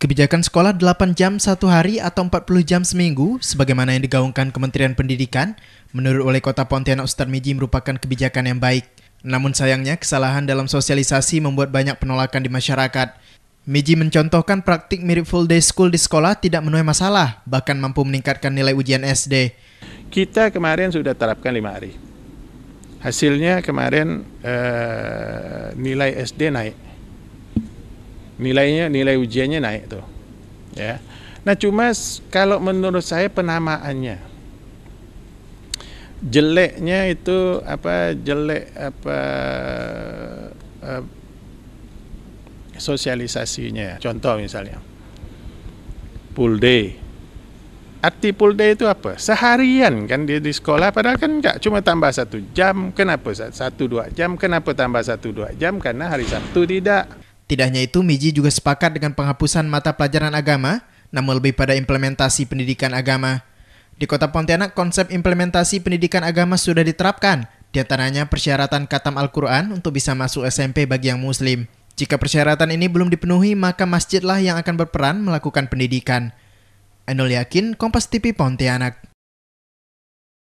Kebijakan sekolah 8 jam satu hari atau 40 jam seminggu, sebagaimana yang digaungkan Kementerian Pendidikan, menurut Wali Kota Pontianak Ustaz Miji merupakan kebijakan yang baik. Namun sayangnya, kesalahan dalam sosialisasi membuat banyak penolakan di masyarakat. Miji mencontohkan praktik mirip full day school di sekolah tidak menuai masalah, bahkan mampu meningkatkan nilai ujian SD. Kita kemarin sudah terapkan lima hari. Hasilnya kemarin eh, nilai SD naik nilainya nilai ujiannya naik tuh ya nah cuma kalau menurut saya penamaannya jeleknya itu apa jelek apa uh, sosialisasinya contoh misalnya full day arti full day itu apa seharian kan dia di sekolah padahal kan nggak cuma tambah satu jam kenapa satu dua jam kenapa tambah satu dua jam karena hari Sabtu tidak tidak hanya itu, Miji juga sepakat dengan penghapusan mata pelajaran agama, namun lebih pada implementasi pendidikan agama. Di kota Pontianak, konsep implementasi pendidikan agama sudah diterapkan, di antaranya persyaratan katam Al-Quran untuk bisa masuk SMP bagi yang muslim. Jika persyaratan ini belum dipenuhi, maka masjidlah yang akan berperan melakukan pendidikan. Enul Yakin, Kompas TV Pontianak.